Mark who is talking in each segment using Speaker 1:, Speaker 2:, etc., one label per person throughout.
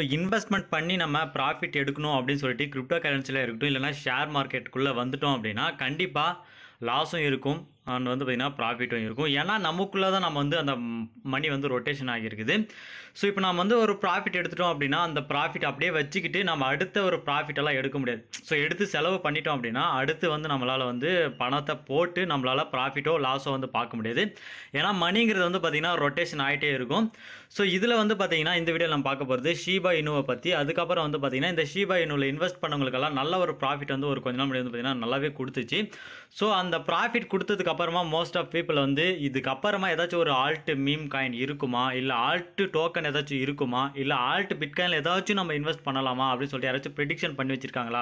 Speaker 1: So investment பண்ணி நம்ம profit எடுக்கணும் அப்படின்னு சொல்லிட்டு கிரிப்டோ கரன்சியில் இருக்கட்டும் இல்லைனா ஷேர் மார்க்கெட்டுக்குள்ளே வந்துட்டோம் அப்படின்னா கண்டிப்பாக லாஸும் இருக்கும் அண்ட் வந்து பார்த்திங்கன்னா ப்ராஃபிட்டும் இருக்கும் ஏன்னா நமக்குள்ளே தான் நம்ம வந்து அந்த மணி வந்து ரொட்டேஷன் ஆகியிருக்குது ஸோ இப்போ நம்ம வந்து ஒரு ப்ராஃபிட் எடுத்துட்டோம் அப்படின்னா அந்த ப்ராஃபிட் அப்படியே வச்சுக்கிட்டு நம்ம அடுத்த ஒரு ப்ராஃபிட்டெல்லாம் எடுக்க முடியாது ஸோ எடுத்து செலவு பண்ணிட்டோம் அப்படின்னா அடுத்து வந்து நம்மளால் வந்து பணத்தை போட்டு நம்மளால் ப்ராஃபிட்டோ லாஸோ வந்து பார்க்க முடியாது ஏன்னா மணிங்கிறது வந்து பார்த்திங்கன்னா ரொட்டேஷன் ஆகிட்டே இருக்கும் ஸோ இதில் வந்து பார்த்திங்கன்னா இந்த வீடியோ நம்ம பார்க்க போகிறது ஷீபா இனுவை பற்றி அதுக்கப்புறம் வந்து பார்த்திங்கன்னா இந்த ஷீபா இனுவில் இன்வெஸ்ட் பண்ணவங்களுக்கெல்லாம் நல்ல ஒரு ப்ராஃபிட் வந்து ஒரு கொஞ்ச நாள் முடியாது வந்து பார்த்திங்கன்னா நல்லாவே கொடுத்துச்சு ஸோ அந்த ப்ராஃபிட் கொடுத்ததுக்கு அப்புறமா மோஸ்ட் ஆஃப் பீப்புள் வந்து இதுக்கப்புறமா ஏதாச்சும் ஒரு ஆல்ட் மீம் காயின் இருக்குமா இல்லை ஆல்ட் டோக்கன் ஏதாச்சும் இருக்குமா இல்லை ஆல்ட் பிட்காயின் ஏதாச்சும் நம்ம இன்வெஸ்ட் பண்ணலாமா அப்படின்னு சொல்லிட்டு யாராச்சும் ப்ரிடிக்ஷன் பண்ணி வச்சிருக்காங்களா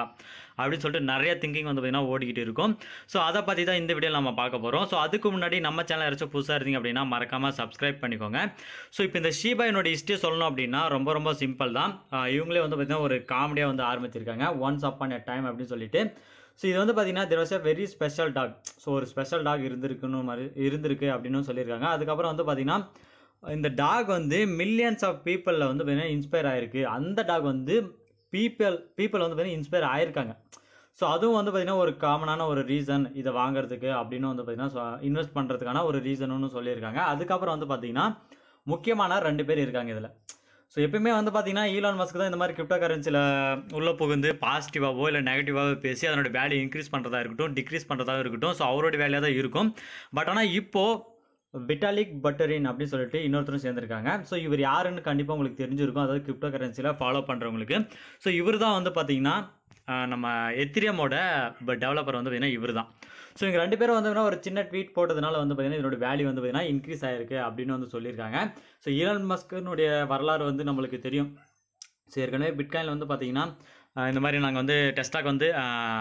Speaker 1: அப்படின்னு சொல்லிட்டு நிறைய திங்கிங் வந்து பார்த்தீங்கன்னா ஓடிக்கிட்டு இருக்கும் ஸோ அதை பற்றி தான் இந்த வீடியோ நம்ம பார்க்க போகிறோம் ஸோ அதுக்கு முன்னாடி நம்ம சேனல் யாராச்சும் புதுசாக இருந்தீங்க அப்படின்னா மறக்காமல் சப்ஸ்கிரைப் பண்ணிக்கோங்க ஸோ இப்போ இந்த ஷீபாயினோட ஹிஸ்ட்ரி சொல்லணும் அப்படின்னா ரொம்ப ரொம்ப சிம்பிள் தான் இவங்களே வந்து பார்த்திங்கன்னா ஒரு காமெடியாக வந்து ஆரம்பிச்சிருக்காங்க ஒன்ஸ் அப் அ டைம் அப்படின்னு சொல்லிட்டு ஸோ இது வந்து பார்த்தீங்கன்னா there was a very special talk so ஒரு ஸ்பெஷல் டாக் இருந்திருக்குன்னு மாதிரி இருந்திருக்கு அப்படின்னு சொல்லியிருக்காங்க அதுக்கப்புறம் வந்து பார்த்தீங்கன்னா இந்த டாக் வந்து மில்லியன்ஸ் ஆஃப் பீப்புளில் வந்து பார்த்தீங்கன்னா இன்ஸ்பயர் ஆயிருக்கு அந்த டாக் வந்து பீப்பிள் பீப்புள் வந்து பார்த்தீங்கன்னா இன்ஸ்பயர் ஆயிருக்காங்க ஸோ அதுவும் வந்து பார்த்திங்கன்னா ஒரு காமனான ஒரு ரீசன் இதை வாங்குறதுக்கு அப்படின்னு வந்து பார்த்திங்கன்னா இன்வெஸ்ட் பண்ணுறதுக்கான ஒரு ரீசனுன்னு சொல்லியிருக்காங்க அதுக்கப்புறம் வந்து பார்த்திங்கன்னா முக்கியமான ரெண்டு பேர் இருக்காங்க இதில் ஸோ எப்பயுமே வந்து பார்த்தீங்கன்னா ஈலான் மஸ்க்கு தான் இந்த மாதிரி கிரிப்டோ கரன்சியில் உள்ளே புகுந்து பாசிட்டிவாகவோ இல்லை நெகட்டிவாகவோ பேசி அதனோட வேல்யூ இன்க்ரீஸ் பண்ணுறதா இருக்கட்டும் டிக்ரீஸ் பண்ணுறதா இருக்கட்டும் ஸோ அவரோட வேலையாக தான் இருக்கும் பட் ஆனால் இப்போது விட்டாலிக் பட்டரின் அப்படின்னு சொல்லிட்டு இன்னொருத்தரும் சேர்ந்துருக்காங்க ஸோ இவர் யாருன்னு கண்டிப்பாக உங்களுக்கு தெரிஞ்சிருக்கும் அதாவது கிரிப்டோ கரன்சியில் ஃபாலோ பண்ணுறவங்களுக்கு ஸோ இவர் தான் வந்து பார்த்தீங்கன்னா நம்ம எத்திரியமோட டெவலப்பர் வந்து பார்த்திங்கன்னா இவர் தான் ஸோ இங்கே ரெண்டு பேரும் வந்து ஒரு சின்ன ட்வீட் போட்டதுனால வந்து பார்த்திங்கன்னா இதனோட வேல்யூ வந்து பார்த்திங்கன்னா இன்க்ரீஸ் ஆகிருக்கு அப்படின்னு வந்து சொல்லியிருக்காங்க ஸோ ஈரான் மஸ்கனுடைய வரலாறு வந்து நம்மளுக்கு தெரியும் ஸோ ஏற்கனவே பிட்காயின் வந்து பார்த்திங்கன்னா இந்த மாதிரி நாங்கள் வந்து டெஸ்டாக் வந்து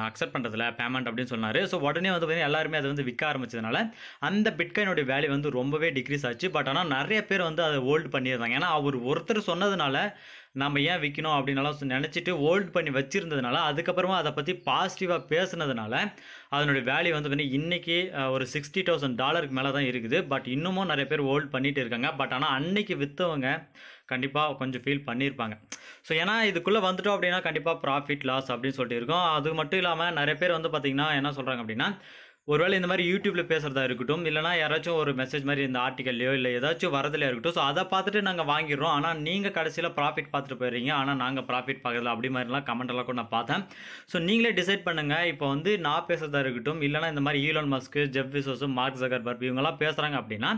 Speaker 1: அக்செப்ட் பண்ணுறதில்ல பேமெண்ட் அப்படின்னு சொன்னார் ஸோ உடனே வந்து பார்த்தீங்கன்னா எல்லாருமே அதை வந்து விற்க ஆரம்பிச்சதுனால அந்த பிட்காயினுடைய வேல்யூ வந்து ரொம்பவே டிக்ரீஸ் ஆச்சு பட் ஆனால் நிறைய பேர் வந்து அதை ஹோல்டு பண்ணியிருந்தாங்க ஏன்னா அவர் ஒருத்தர் சொன்னதுனால நம்ம ஏன் விற்கணும் அப்படின்னாலும் நினச்சிட்டு ஹோல்டு பண்ணி வச்சுருந்ததுனால அதுக்கப்புறமா அதை பற்றி பாசிட்டிவாக பேசுனதுனால அதனுடைய வேல்யூ வந்து பார்த்தீங்கன்னா இன்றைக்கி ஒரு சிக்ஸ்டி தௌசண்ட் டாலருக்கு மேலே தான் இருக்குது பட் இன்னமும் நிறைய பேர் ஹோல்டு பண்ணிகிட்டு இருக்காங்க பட் ஆனால் அன்னைக்கு விற்றவங்க கண்டிப்பாக கொஞ்சம் ஃபீல் பண்ணியிருப்பாங்க ஸோ ஏன்னா இதுக்குள்ளே வந்துட்டோம் அப்படின்னா கண்டிப்பாக ப்ராஃபிட் லாஸ் அப்படின்னு சொல்லிட்டு இருக்கோம் அது மட்டும் இல்லாமல் நிறைய பேர் வந்து பார்த்திங்கன்னா என்ன சொல்கிறாங்க அப்படின்னா ஒருவேளை இந்த மாதிரி யூடியூப்ல பேசுகிறதா இருக்கட்டும் இல்லைனா யாராச்சும் ஒரு மெசேஜ் மாதிரி இந்த ஆர்டிக்கல்லையோ இல்லை ஏதாச்சும் வரதுல இருக்கட்டும் ஸோ அதை பார்த்துட்டு நாங்கள் வாங்கிடுறோம் ஆனால் நீங்கள் கடைசியில் ப்ராஃபிட் பார்த்துட்டு போயிடுறீங்க ஆனால் நாங்கள் ப்ராஃபிட் பார்க்கல அப்படி மாதிரிலாம் எல்லாம் கூட நான் பார்த்தேன் ஸோ நீங்களே டிசைட் பண்ணுங்கள் இப்போ வந்து நான் பேசுகிறதா இருக்கட்டும் இல்லைனா இந்த மாதிரி Elon Musk Jeff Bezos Mark Zuckerberg இவங்கெல்லாம் பேசுகிறாங்க அப்படின்னா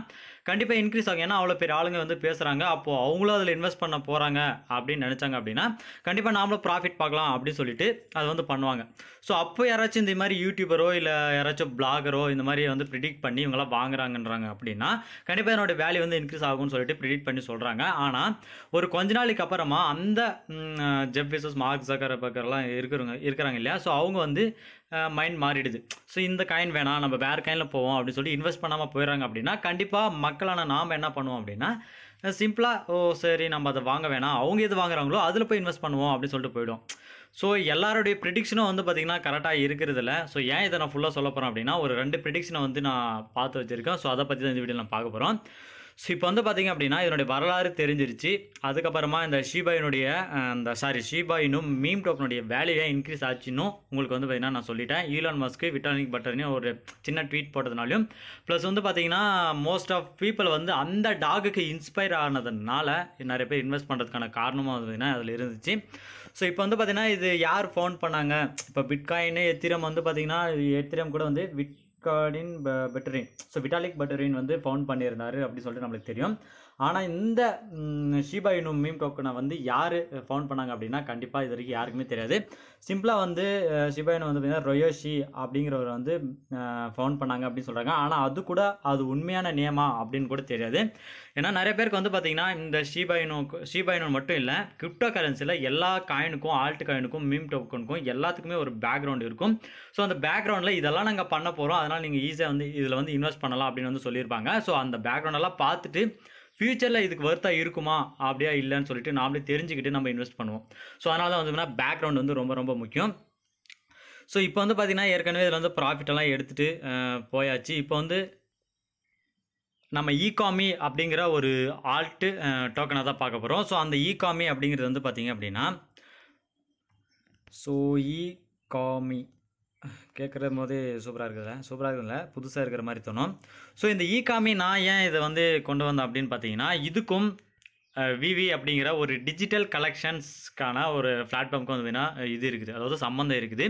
Speaker 1: கண்டிப்பாக இன்க்ரீஸ் ஆகும் ஏன்னா அவ்வளோ பெரிய ஆளுங்க வந்து பேசுகிறாங்க அப்போது அவங்களும் அதில் இன்வெஸ்ட் பண்ண போகிறாங்க அப்படின்னு நினச்சாங்க அப்படின்னா கண்டிப்பாக நாமளும் ப்ராஃபிட் பார்க்கலாம் அப்படின்னு சொல்லிட்டு அதை வந்து பண்ணுவாங்க ஸோ அப்போ யாராச்சும் இந்த மாதிரி யூடியூபரோ இல்லை யாராச்சும் பிளாகரோ இந்த மாதிரி வந்து ப்ரிடிக்ட் பண்ணி இவங்களாம் வாங்குறாங்கன்றாங்க அப்படின்னா கண்டிப்பாக என்னோட வேல்யூ வந்து இன்க்ரீஸ் ஆகும்னு சொல்லிட்டு ப்ரிடிக்ட் பண்ணி சொல்கிறாங்க ஆனால் ஒரு கொஞ்ச நாளைக்கு அப்புறமா அந்த ஜெப் விசஸ் மார்க் ஜக்கர் பக்கர்லாம் இருக்கிறவங்க இருக்கிறாங்க இல்லையா ஸோ அவங்க வந்து மைண்ட் மாறிடுது ஸோ இந்த காயின் வேணாம் நம்ம வேறு காயினில் போவோம் அப்படின்னு சொல்லி இன்வெஸ்ட் பண்ணாமல் போயிடறாங்க அப்படின்னா கண்டிப்பாக மக்களான நாம் என்ன பண்ணுவோம் அப்படின்னா சிம்பிளாக ஓ சரி நம்ம அதை வாங்க வேணாம் அவங்க எது வாங்குறாங்களோ அதில் போய் இன்வெஸ்ட் பண்ணுவோம் அப்படின்னு சொல்லிட்டு போயிடும் ஸோ எல்லாருடைய ப்ரிடிக்ஷனும் வந்து பார்த்திங்கன்னா கரெக்டாக இருக்கிறதுல ஸோ ஏன் இதை நான் ஃபுல்லாக சொல்ல போகிறேன் அப்படின்னா ஒரு ரெண்டு ப்ரிடிக்ஷனை வந்து நான் பார்த்து வச்சுருக்கேன் ஸோ அதை பற்றி தான் இந்த வீடியோ நான் பார்க்க போகிறோம் ஸோ இப்போ வந்து பார்த்திங்க அப்படின்னா இதனுடைய வரலாறு தெரிஞ்சிருச்சு அதுக்கப்புறமா இந்த ஷீபாயினுடைய அந்த சாரி ஷீபாயினும் மீம் டோக்கனுடைய வேல்யூவே இன்க்ரீஸ் ஆச்சுன்னு உங்களுக்கு வந்து பார்த்திங்கன்னா நான் சொல்லிட்டேன் ஈலான் மஸ்க்கு விட்டானிக் பட்டர்னே ஒரு சின்ன ட்வீட் போட்டதுனாலையும் ப்ளஸ் வந்து பார்த்திங்கன்னா மோஸ்ட் ஆஃப் பீப்புள் வந்து அந்த டாகுக்கு இன்ஸ்பயர் ஆனதுனால நிறைய பேர் இன்வெஸ்ட் பண்ணுறதுக்கான காரணமாக வந்து பார்த்திங்கன்னா அதில் இருந்துச்சு ஸோ இப்போ வந்து பார்த்திங்கன்னா இது யார் ஃபோன் பண்ணாங்க இப்போ பிட்காயின் எத்திரம் வந்து பார்த்தீங்கன்னா எத்திரம் கூட வந்து bitcoin Buterin so Vitalik Buterin வந்து ஃபோன் பண்ணியிருந்தார் அப்படின்னு சொல்லிட்டு நம்மளுக்கு தெரியும் ஆனால் இந்த ஷீபா இனும் மீம் டோக்கனை வந்து யார் ஃபவுண்ட் பண்ணாங்க அப்படின்னா கண்டிப்பாக இது வரைக்கும் யாருக்குமே தெரியாது சிம்பிளாக வந்து ஷிபா இனம் வந்து பார்த்தீங்கன்னா ரொயோஷி அப்படிங்கிறவர் வந்து ஃபவுண்ட் பண்ணாங்க அப்படின்னு சொல்கிறாங்க ஆனால் அது கூட அது உண்மையான நேமா அப்படின்னு கூட தெரியாது ஏன்னா நிறைய பேருக்கு வந்து பார்த்திங்கன்னா இந்த ஷீபா இனு ஷீபா இனோ மட்டும் இல்லை கிரிப்டோ கரன்சியில் எல்லா காயினுக்கும் ஆல்ட் காயினுக்கும் மீம் டோக்கனுக்கும் எல்லாத்துக்குமே ஒரு பேக்ரவுண்ட் இருக்கும் ஸோ அந்த பேக்ரவுண்டில் இதெல்லாம் நாங்கள் பண்ண போகிறோம் அதனால் நீங்கள் ஈஸியாக வந்து இதில் வந்து இன்வெஸ்ட் பண்ணலாம் அப்படின்னு வந்து சொல்லியிருப்பாங்க ஸோ அந்த பேக்ரவுண்டெல்லாம் பார்த்துட்டு ஃபியூச்சரில் இதுக்கு ஒர்த்தாக இருக்குமா அப்படியா இல்லைன்னு சொல்லிட்டு நாமளே தெரிஞ்சுக்கிட்டு நம்ம இன்வெஸ்ட் பண்ணுவோம் ஸோ அதனால தான் வந்து பேக்ரவுண்ட் வந்து ரொம்ப ரொம்ப முக்கியம் ஸோ இப்போ வந்து பார்த்திங்கன்னா ஏற்கனவே இதில் வந்து ப்ராஃபிட்டெல்லாம் எடுத்துகிட்டு போயாச்சு இப்போ வந்து நம்ம இகாமி அப்படிங்கிற ஒரு ஆல்ட்டு டோக்கனாக தான் பார்க்க போகிறோம் ஸோ அந்த ஈகாமி அப்படிங்கிறது வந்து பார்த்திங்க அப்படின்னா ஸோ இ காமி கேட்குற போது சூப்பராக இருக்குதுல்ல சூப்பராக இருக்குதுல்ல புதுசாக இருக்கிற மாதிரி தோணும் ஸோ இந்த இ காமி நான் ஏன் இதை வந்து கொண்டு வந்தேன் அப்படின்னு பார்த்தீங்கன்னா இதுக்கும் விவி அப்படிங்கிற ஒரு டிஜிட்டல் கலெக்ஷன்ஸ்க்கான ஒரு பிளாட்ஃபார்முக்கு வந்து வேணா இது இருக்குது அதாவது சம்மந்தம் இருக்குது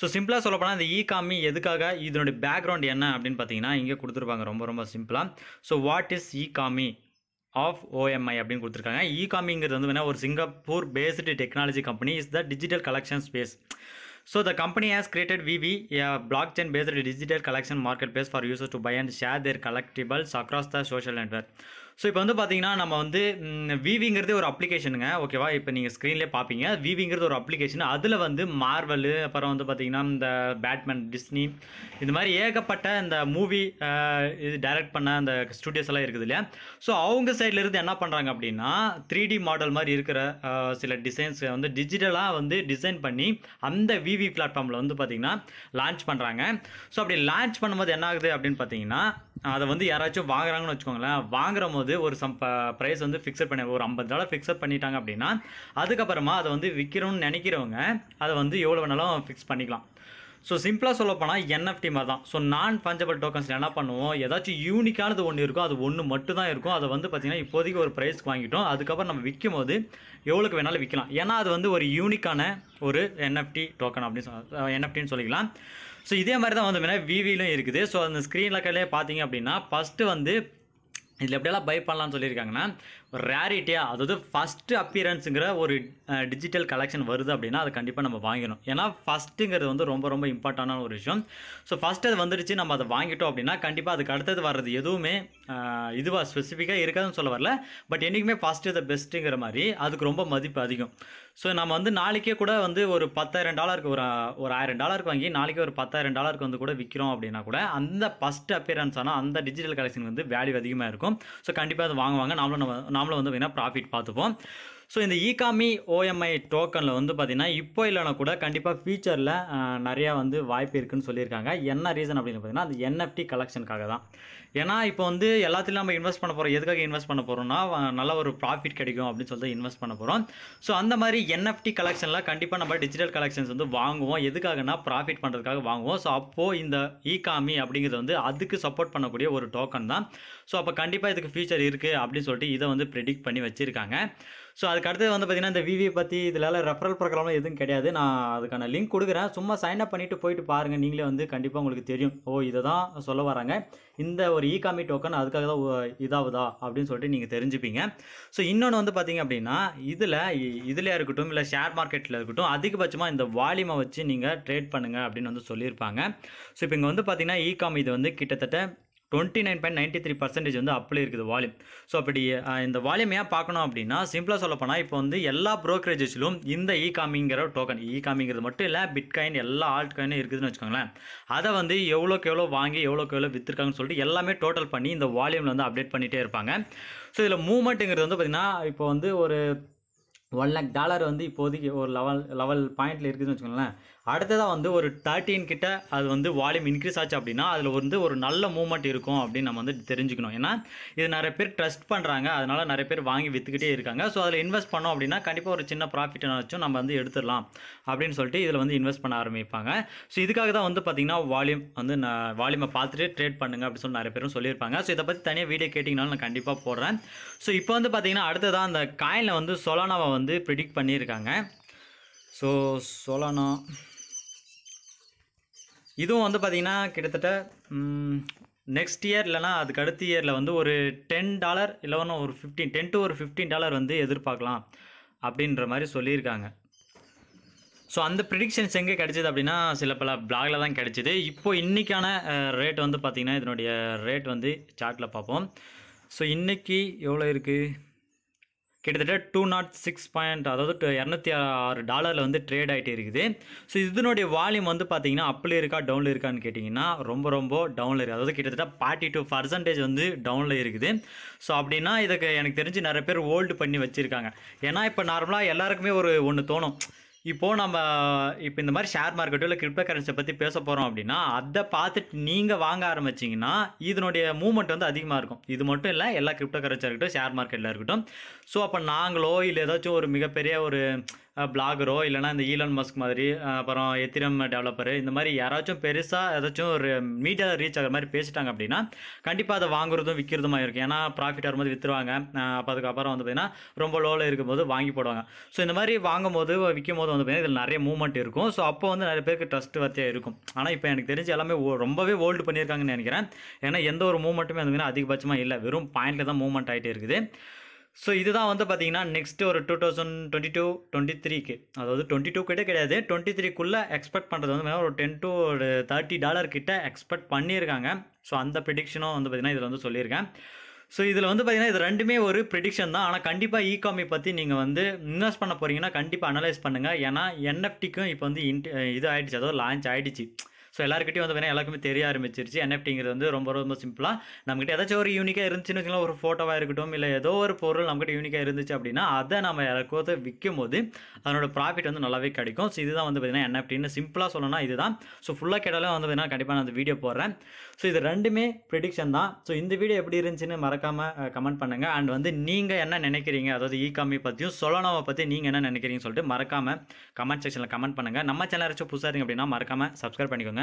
Speaker 1: ஸோ சிம்பிளாக சொல்லப்போனால் இந்த இ காமி எதுக்காக இதனுடைய பேக்ரவுண்ட் என்ன அப்படின்னு பார்த்தீங்கன்னா இங்கே கொடுத்துருப்பாங்க ரொம்ப ரொம்ப சிம்பிளாக ஸோ வாட் இஸ் இ காமி ஆஃப் ஓஎம்ஐ அப்படின்னு கொடுத்துருக்காங்க இ காமிங்கிறது வந்து வேணால் ஒரு Singapore based technology company is the digital collection space So the company has created VV, a blockchain-based digital collection marketplace for users to buy and share their collectibles across the social network. So இப்போ வந்து பார்த்தீங்கன்னா நம்ம வந்து விவிங்கிறது ஒரு அப்ளிகேஷனுங்க ஓகேவா இப்போ நீங்கள் ஸ்க்ரீன்லேயே பார்ப்பீங்க விவிங்கிறது ஒரு அப்ளிகேஷன் அதில் வந்து மார்வல் அப்புறம் வந்து பார்த்தீங்கன்னா இந்த பேட்மேன் டிஸ்னி இந்த மாதிரி ஏகப்பட்ட இந்த மூவி இது டைரக்ட் பண்ண அந்த ஸ்டூடியோஸ் எல்லாம் இருக்குது இல்லையா ஸோ அவங்க சைட்லேருந்து என்ன பண்ணுறாங்க அப்படின்னா த்ரீ டி மாடல் மாதிரி இருக்கிற சில டிசைன்ஸ் வந்து டிஜிட்டலாக வந்து டிசைன் பண்ணி அந்த விவி பிளாட்ஃபார்மில் வந்து பார்த்தீங்கன்னா லான்ச் பண்ணுறாங்க ஸோ அப்படி லான்ச் பண்ணும்போது என்ன ஆகுது அப்படின்னு பார்த்தீங்கன்னா அதை வந்து யாராச்சும் வாங்குறாங்கன்னு வச்சுக்கோங்களேன் வாங்குற போது ஒரு சம் ப்ரைஸ் வந்து ஃபிக்ஸட் பண்ணி ஒரு ஐம்பது டாலர் ஃபிக்ஸட் பண்ணிட்டாங்க அப்படின்னா அதுக்கப்புறமா அதை வந்து விற்கிறோம்னு நினைக்கிறவங்க அதை வந்து எவ்வளோ வேணாலும் ஃபிக்ஸ் பண்ணிக்கலாம் ஸோ சிம்பிளாக சொல்ல போனால் என்எஃப்டி மாதிரி தான் ஸோ நான் ஃபஞ்சபிள் டோக்கன்ஸ் என்ன பண்ணுவோம் ஏதாச்சும் யூனிக்கானது ஒன்று இருக்கும் அது ஒன்று மட்டும் தான் இருக்கும் அதை வந்து பார்த்திங்கன்னா இப்போதைக்கு ஒரு ப்ரைஸ்க்கு வாங்கிட்டோம் அதுக்கப்புறம் நம்ம விற்கும் போது எவ்வளோக்கு வேணாலும் விற்கலாம் ஏன்னா அது வந்து ஒரு யூனிக்கான ஒரு என்எஃப்டி டோக்கன் அப்படின்னு சொல் என்எஃப்டின்னு சொல்லிக்கலாம் ஸோ இதே மாதிரி தான் வந்து விவிலும் இருக்குது ஸோ அந்த ஸ்க்ரீன் லக்கர்லேயே பார்த்தீங்க அப்படின்னா ஃபஸ்ட்டு வந்து இதில் எப்படியெல்லாம் பை பண்ணலான்னு சொல்லியிருக்காங்கன்னா ரேரிட்டியாக அதாவது ஃபஸ்ட்டு அப்பியரன்ஸுங்கிற ஒரு டிஜிட்டல் கலெக்ஷன் வருது அப்படின்னா அதை கண்டிப்பாக நம்ம வாங்கிடணும் ஏன்னா ஃபஸ்ட்டுங்கிறது வந்து ரொம்ப ரொம்ப இம்பார்ட்டண்டான ஒரு விஷயம் ஸோ ஃபஸ்ட்டு அது வந்துருச்சு நம்ம அதை வாங்கிட்டோம் அப்படின்னா கண்டிப்பாக அதுக்கு அடுத்தது வர்றது எதுவுமே இதுவாக ஸ்பெசிஃபிக்காக இருக்காதுன்னு சொல்ல வரல பட் என்றைக்குமே ஃபஸ்ட்டு இதை பெஸ்ட்டுங்கிற மாதிரி அதுக்கு ரொம்ப மதிப்பு அதிகம் ஸோ நம்ம வந்து நாளைக்கே கூட வந்து ஒரு பத்தாயிரம் டாலருக்கு ஒரு ஒரு ஆயிரம் டாலருக்கு வாங்கி நாளைக்கே ஒரு பத்தாயிரம் டாலருக்கு வந்து கூட விற்கிறோம் அப்படின்னா கூட அந்த ஃபஸ்ட்டு அப்பியரன்ஸ் ஆனால் அந்த டிஜிட்டல் கலெக்ஷன் வந்து வேல்யூ அதிகமாக இருக்கும் ஸோ கண்டிப்பாக அதை வாங்குவாங்க நம்மளும் நம்ம நாமளும் வந்து பார்த்திங்கன்னா ப்ராஃபிட் பார்த்துப்போம் ஸோ இந்த இகாமி ஓஎம்ஐ டோக்கனில் வந்து பார்த்திங்கன்னா இப்போ இல்லைனா கூட கண்டிப்பாக ஃபியூச்சரில் நிறையா வந்து வாய்ப்பு இருக்குதுன்னு சொல்லியிருக்காங்க என்ன ரீசன் அப்படின்னு பார்த்தீங்கன்னா அந்த என்எஃப்டி கலெக்ஷனுக்காக தான் ஏன்னா இப்போ வந்து எல்லாத்துலையும் நம்ம இன்வெஸ்ட் பண்ண போகிறோம் எதுக்காக இன்வெஸ்ட் பண்ண போகிறோம்னா நல்ல ஒரு ப்ராஃபிட் கிடைக்கும் அப்படின்னு சொல்லிட்டு இன்வெஸ்ட் பண்ண போகிறோம் ஸோ அந்த மாதிரி என்எஃப்டி கலெக்ஷனில் கண்டிப்பாக நம்ம டிஜிட்டல் கலெக்ஷன்ஸ் வந்து வாங்குவோம் எதுக்காகனா ப்ராஃபிட் பண்ணுறதுக்காக வாங்குவோம் ஸோ அப்போது இந்த இகாமி அப்படிங்கிறது வந்து அதுக்கு சப்போர்ட் பண்ணக்கூடிய ஒரு டோக்கன் தான் ஸோ அப்போ கண்டிப்பாக இதுக்கு ஃபியூச்சர் இருக்குது அப்படின்னு சொல்லிட்டு இதை வந்து ப்ரெடிக்ட் பண்ணி வச்சுருக்காங்க ஸோ அதுக்கு அடுத்தது வந்து பார்த்திங்கன்னா இந்த விவி பற்றி இதெல்லாம் ரெஃபரல் ப்ரோக்ராம்லாம் எதுவும் கிடையாது நான் அதுக்கான லிங்க் கொடுக்குறேன் சும்மா சைன் அப் பண்ணிவிட்டு போயிட்டு பாருங்கள் நீங்களே வந்து கண்டிப்பாக உங்களுக்கு தெரியும் ஓ இதை தான் சொல்ல வராங்க இந்த ஒரு இ காமி டோக்கன் அதுக்காக தான் இதாகுதா அப்படின்னு சொல்லிட்டு நீங்கள் தெரிஞ்சுப்பீங்க ஸோ இன்னொன்று வந்து பார்த்திங்க அப்படின்னா இதில் இதில் இருக்கட்டும் இல்லை ஷேர் மார்க்கெட்டில் இருக்கட்டும் அதிகபட்சமாக இந்த வால்யூமை வச்சு நீங்கள் ட்ரேட் பண்ணுங்கள் அப்படின்னு வந்து சொல்லியிருப்பாங்க ஸோ இப்போ இங்கே வந்து பார்த்திங்கன்னா இ காமி இது வந்து கிட்டத்தட்ட twenty nine point ninety three percentage வந்து அப்பில் இருக்குது வால்யூம் ஸோ அப்படி இந்த வால்யூம் ஏன் பார்க்கணும் அப்படின்னா சிம்பிளாக சொல்லப்போனால் இப்போ வந்து எல்லா ப்ரோக்கரேஜஸ்லும் இந்த இ காமிங்கிற டோக்கன் இ காமிங்கிறது மட்டும் இல்லை பிட்காயின் எல்லா ஆல்ட் காயினும் இருக்குதுன்னு வச்சுக்கோங்களேன் அதை வந்து எவ்வளோக்கு எவ்வளோ வாங்கி எவ்வளோக்கு எவ்வளோ விற்றுருக்காங்கன்னு சொல்லிட்டு எல்லாமே டோட்டல் பண்ணி இந்த வால்யூமில் வந்து அப்டேட் பண்ணிகிட்டே இருப்பாங்க ஸோ இதில் மூமெண்ட்டுங்கிறது வந்து பார்த்திங்கன்னா இப்போ வந்து ஒரு ஒன் லேக் டாலர் வந்து இப்போதைக்கு ஒரு லெவல் லெவல் பாயிண்ட்டில் இருக்குதுன்னு வச்சுக்கோங்களேன் அடுத்ததாக வந்து ஒரு தேர்ட்டின் கிட்ட அது வந்து வால்யூம் இன்க்ரீஸ் ஆச்சு அப்படின்னா அதில் வந்து ஒரு நல்ல மூமெண்ட் இருக்கும் அப்படின்னு நம்ம வந்து தெரிஞ்சுக்கணும் ஏன்னா இது நிறைய பேர் ட்ரஸ்ட் பண்ணுறாங்க அதனால் நிறைய பேர் வாங்கி விற்றுக்கிட்டே இருக்காங்க ஸோ அதில் இன்வெஸ்ட் பண்ணோம் அப்படின்னா கண்டிப்பாக ஒரு சின்ன ப்ராஃபிட்னாச்சும் நம்ம வந்து எடுத்துடலாம் அப்படின்னு சொல்லிட்டு இதில் வந்து இன்வெஸ்ட் பண்ண ஆரம்பிப்பாங்க ஸோ இதுக்காக தான் வந்து பார்த்திங்கன்னா வால்யூம் வந்து நான் வால்யூமை பார்த்துட்டு ட்ரேட் பண்ணுங்க அப்படின்னு சொல்லி நிறைய பேரும் சொல்லியிருப்பாங்க ஸோ இதை பற்றி தனியாக வீடியோ கேட்டிங்கனாலும் நான் கண்டிப்பாக போடுறேன் ஸோ இப்போ வந்து பார்த்திங்கன்னா அடுத்ததான் அந்த காயினில் வந்து சொலானாவை வந்து ப்ரிடிக்ட் பண்ணியிருக்காங்க ஸோ சொலானா இதுவும் வந்து பார்த்திங்கன்னா கிட்டத்தட்ட நெக்ஸ்ட் இயர் இல்லைனா அதுக்கு அடுத்த இயரில் வந்து ஒரு டென் டாலர் இல்லைன்னா ஒரு ஃபிஃப்டீன் டென் டு ஒரு ஃபிஃப்டீன் டாலர் வந்து எதிர்பார்க்கலாம் அப்படின்ற மாதிரி சொல்லியிருக்காங்க ஸோ அந்த ப்ரிடிக்ஷன்ஸ் எங்கே கிடச்சிது அப்படின்னா சில பல பிளாகில் தான் கிடச்சிது இப்போது இன்றைக்கான ரேட் வந்து பார்த்திங்கன்னா இதனுடைய ரேட் வந்து சார்ட்டில் பார்ப்போம் ஸோ இன்றைக்கி எவ்வளோ இருக்குது கிட்டத்தட்ட டூ நாட் சிக்ஸ் பாயிண்ட் அதாவது இரநூத்தி ஆறு டாலரில் வந்து ட்ரேட் ஆகிட்டு இருக்குது ஸோ இதனுடைய வால்யூம் வந்து பார்த்தீங்கன்னா அப்பில் இருக்கா டவுனில் இருக்கான்னு கேட்டிங்கன்னா ரொம்ப ரொம்ப டவுனில் இருக்குது அதாவது கிட்டத்தட்ட ஃபார்ட்டி டூ பர்சன்டேஜ் வந்து டவுனில் இருக்குது ஸோ அப்படின்னா இதுக்கு எனக்கு தெரிஞ்சு நிறைய பேர் ஹோல்டு பண்ணி வச்சுருக்காங்க ஏன்னா இப்போ நார்மலாக எல்லாருக்குமே ஒரு ஒன்று தோணும் இப்போது நம்ம இப்போ இந்த மாதிரி ஷேர் மார்க்கெட்டோ இல்லை கிரிப்டோ கரன்சியை பற்றி பேச போகிறோம் அப்படின்னா அதை பார்த்துட்டு நீங்கள் வாங்க ஆரம்பிச்சிங்கன்னா இதனுடைய மூவ்மெண்ட் வந்து அதிகமாக இருக்கும் இது மட்டும் இல்லை எல்லா கிரிப்டோ கரன்சியாக இருக்கட்டும் ஷேர் மார்க்கெட்டில் இருக்கட்டும் ஸோ அப்போ நாங்களோ இல்லை ஏதாச்சும் ஒரு மிகப்பெரிய ஒரு பிளாகரோ இல்லைனா இந்த ஈலன் மஸ்க் மாதிரி அப்புறம் எத்திரம் டெவலப்பரு இந்த மாதிரி யாராச்சும் பெருசாக ஏதாச்சும் ஒரு மீடியாவில் ரீச் ஆகிற மாதிரி பேசிட்டாங்க அப்படின்னா கண்டிப்பாக அதை வாங்குறதும் விற்கிறதும் இருக்கும் ஏன்னா ப்ராஃபிட் வரும்போது விற்றுவாங்க அப்போ அதுக்கப்புறம் வந்து பார்த்தீங்கன்னா ரொம்ப லோவில் இருக்கும்போது வாங்கி போடுவாங்க ஸோ இந்த மாதிரி வாங்கும்போது விற்கும் போது வந்து பார்த்தீங்கன்னா இதில் நிறைய மூவ்மெண்ட் இருக்கும் ஸோ அப்போ வந்து நிறைய பேருக்கு ட்ரஸ்ட் வர்த்தியாக இருக்கும் ஆனால் இப்போ எனக்கு தெரிஞ்சு எல்லாமே ரொம்பவே ஓல்டு பண்ணியிருக்காங்கன்னு நினைக்கிறேன் ஏன்னா எந்த ஒரு மூவ்மெண்ட்டுமே வந்து அதிகபட்சமாக இல்லை வெறும் பாயிண்டில் தான் மூவ்மெண்ட் ஆகிட்டே இருக்குது ஸோ இதுதான் வந்து பார்த்தீங்கன்னா நெக்ஸ்ட் ஒரு two thousand twenty two twenty த்ரீக்கு அதாவது டுவெண்ட்டி டூ கிட்டே கிடையாது டுவெண்ட்டி த்ரீக்குள்ளே எக்ஸ்பெக்ட் பண்ணுறது வந்து ஒரு டென் டு ஒரு தேர்ட்டி டாலர் கிட்ட எக்ஸ்பெக்ட் பண்ணியிருக்காங்க ஸோ அந்த ப்ரிடிக்ஷனும் வந்து பார்த்திங்கன்னா இதில் வந்து சொல்லியிருக்கேன் ஸோ இதில் வந்து பார்த்திங்கன்னா இது ரெண்டுமே ஒரு ப்ரிடிக்ஷன் தான் ஆனால் கண்டிப்பாக காமி பற்றி நீங்கள் வந்து இன்வெஸ்ட் பண்ண போகிறீங்கன்னா கண்டிப்பாக அனலைஸ் பண்ணுங்கள் ஏன்னா என்எஃப்டிக்கும் இப்போ வந்து இன்ட் இது ஆகிடுச்சு அதாவது லான்ச் ஆகிடுச்சு ஸோ எல்லாருக்கிட்டையும் வந்து எல்லாருக்குமே தெரிய ஆரம்பிச்சிருச்சு என்எஃப்டிங்கிறது வந்து ரொம்ப ரொம்ப சிம்பிளாக நம்மகிட்ட ஏதாச்சும் ஒரு யூனிக்காக இருந்துச்சுன்னு வச்சுக்கலாம் ஒரு ஃபோட்டோவாக இருக்கட்டும் இல்லை ஏதோ ஒரு பொருள் நம்மகிட்ட யூனிக்காக இருந்துச்சு அப்படின்னா அதை நம்ம யாருக்கோத்த விற்கும் போது அதனோட ப்ராஃபிட் வந்து நல்லாவே கிடைக்கும் ஸோ இதுதான் வந்து பார்த்தீங்கன்னா என்எஃப்டின்னு சிம்பிளாக சொல்லணும்னா இதுதான் ஸோ ஃபுல்லாக கேட்டாலும் வந்து பார்த்தீங்கன்னா கண்டிப்பாக நான் அந்த வீடியோ போடுறேன் ஸோ இது ரெண்டுமே ப்ரிடிக்ஷன் தான் ஸோ இந்த வீடியோ எப்படி இருந்துச்சுன்னு மறக்காமல் கமெண்ட் பண்ணுங்கள் அண்ட் வந்து நீங்கள் என்ன நினைக்கிறீங்க அதாவது இ காமி பற்றியும் சொல்லணும் பற்றி நீங்கள் என்ன நினைக்கிறீங்கன்னு சொல்லிட்டு மறக்காமல் கமெண்ட் செக்ஷனில் கமெண்ட் பண்ணுங்கள் நம்ம சேனல் புதுசாக புதுசாக அப்படின்னா மறக்காமல் சப்ஸ்கிரைப் பண்ணிக்கோங்க